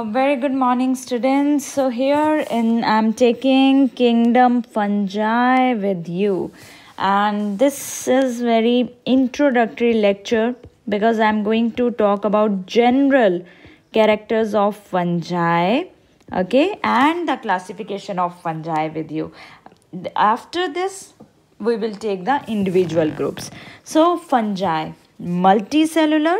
A very good morning, students. So here in I'm taking Kingdom Fungi with you, and this is very introductory lecture because I'm going to talk about general characters of fungi, okay, and the classification of fungi with you. After this, we will take the individual groups. So fungi, multicellular,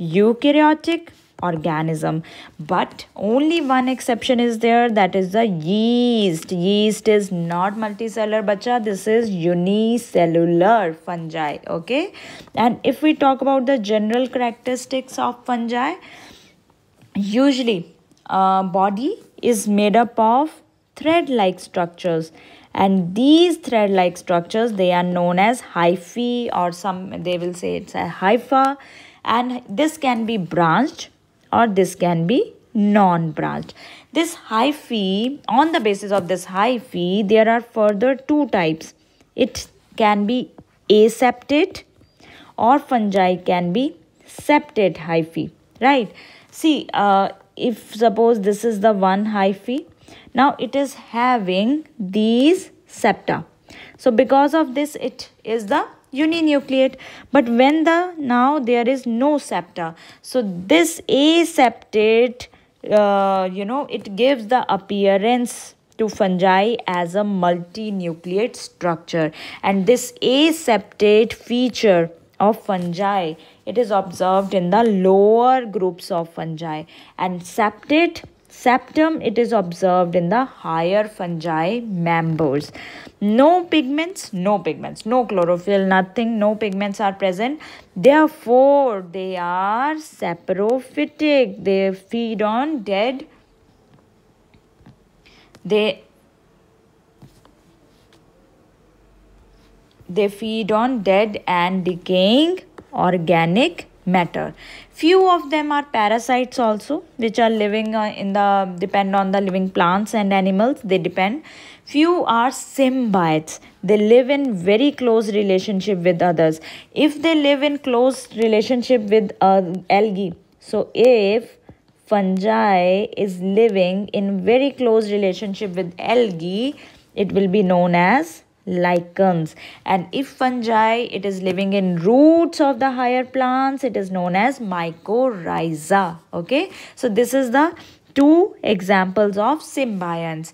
eukaryotic, organism but only one exception is there that is the yeast yeast is not multicellular bacha this is unicellular fungi okay and if we talk about the general characteristics of fungi usually uh, body is made up of thread like structures and these thread like structures they are known as hyphae or some they will say it's a hypha and this can be branched or this can be non branch This hyphae, on the basis of this hyphae, there are further two types. It can be aseptate or fungi can be septate hyphae, right? See, uh, if suppose this is the one hyphae, now it is having these septa. So because of this, it is the uninucleate but when the now there is no septa so this aseptate uh, you know it gives the appearance to fungi as a multinucleate structure and this aseptate feature of fungi it is observed in the lower groups of fungi and septate septum it is observed in the higher fungi members no pigments no pigments no chlorophyll nothing no pigments are present therefore they are saprophytic they feed on dead they they feed on dead and decaying organic matter. Few of them are parasites also, which are living uh, in the depend on the living plants and animals. They depend. Few are symbiotes. They live in very close relationship with others. If they live in close relationship with uh, algae, so if fungi is living in very close relationship with algae, it will be known as lichens and if fungi it is living in roots of the higher plants it is known as mycorrhiza okay so this is the two examples of symbionts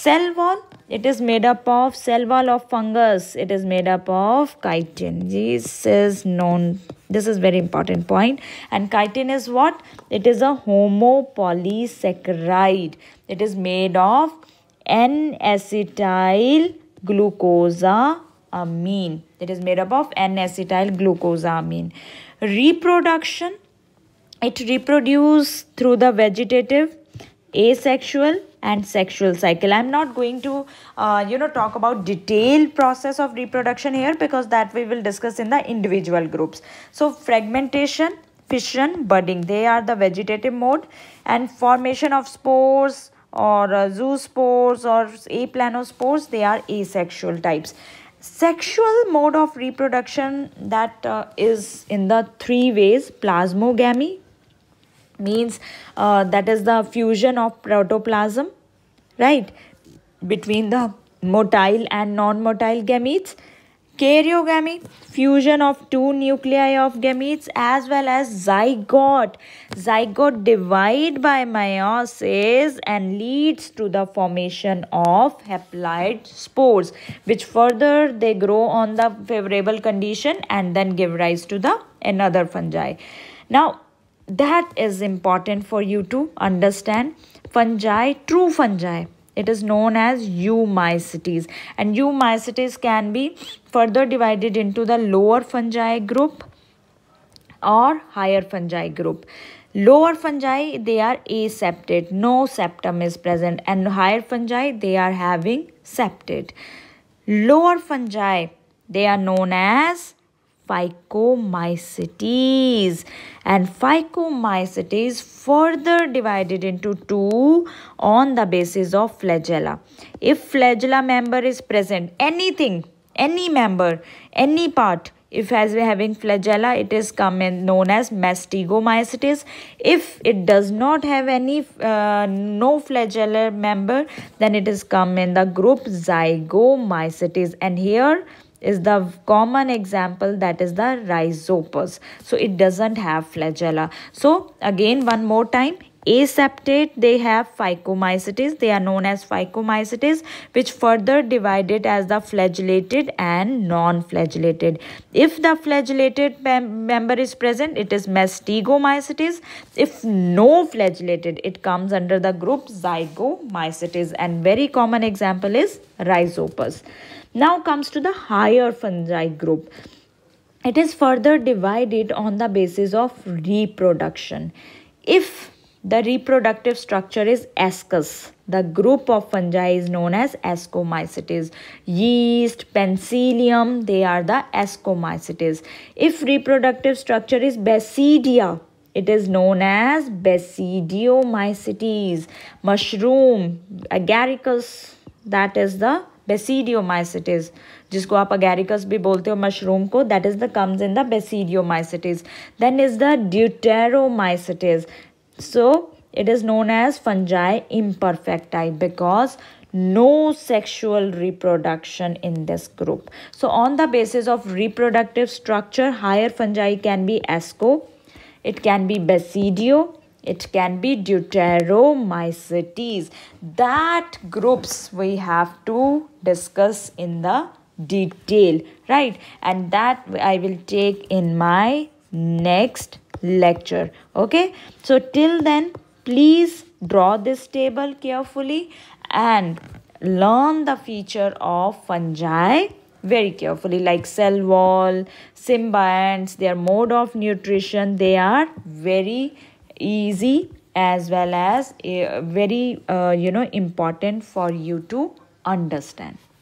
cell wall it is made up of cell wall of fungus it is made up of chitin this is known this is very important point and chitin is what it is a homopolysaccharide it is made of n acetyl glucosamine. It is made up of N-acetyl glucosamine. Reproduction. It reproduces through the vegetative, asexual and sexual cycle. I'm not going to, uh, you know, talk about detailed process of reproduction here because that we will discuss in the individual groups. So fragmentation, fission, budding, they are the vegetative mode and formation of spores, or uh, zoospores or aplanospores they are asexual types sexual mode of reproduction that uh, is in the three ways plasmogamy means uh, that is the fusion of protoplasm right between the motile and non-motile gametes Karyogamy, fusion of two nuclei of gametes as well as zygote. Zygote divide by meiosis and leads to the formation of haploid spores which further they grow on the favorable condition and then give rise to the another fungi. Now that is important for you to understand fungi, true fungi it is known as eumycetes and eumycetes can be further divided into the lower fungi group or higher fungi group lower fungi they are aseptate no septum is present and higher fungi they are having septate lower fungi they are known as phycomycetes and phycomycetes further divided into two on the basis of flagella if flagella member is present anything any member any part if as we're having flagella it is common known as mastigomycetes if it does not have any uh, no flagellar member then it is come in the group zygomycetes and here is the common example that is the rhizopus. So it doesn't have flagella. So again one more time Aseptate, they have phycomycetes. They are known as phycomycetes, which further divided as the flagellated and non-flagellated. If the flagellated mem member is present, it is mastigomycetes. If no flagellated, it comes under the group zygomycetes. And very common example is rhizopus. Now comes to the higher fungi group. It is further divided on the basis of reproduction. If the reproductive structure is ascus. The group of fungi is known as ascomycetes. Yeast, penicillium, they are the ascomycetes. If reproductive structure is basidia, it is known as basidiomycetes. Mushroom, agaricus, that is the basidiomycetes. जिसको आप Agaricus भी बोलते हो mushroom को that is the comes in the basidiomycetes. Then is the deuteromycetes. So it is known as fungi imperfecti because no sexual reproduction in this group. So on the basis of reproductive structure, higher fungi can be asco, it can be basidio, it can be deuteromycetes. That groups we have to discuss in the detail, right? And that I will take in my next lecture okay so till then please draw this table carefully and learn the feature of fungi very carefully like cell wall symbionts their mode of nutrition they are very easy as well as eh, very uh, you know important for you to understand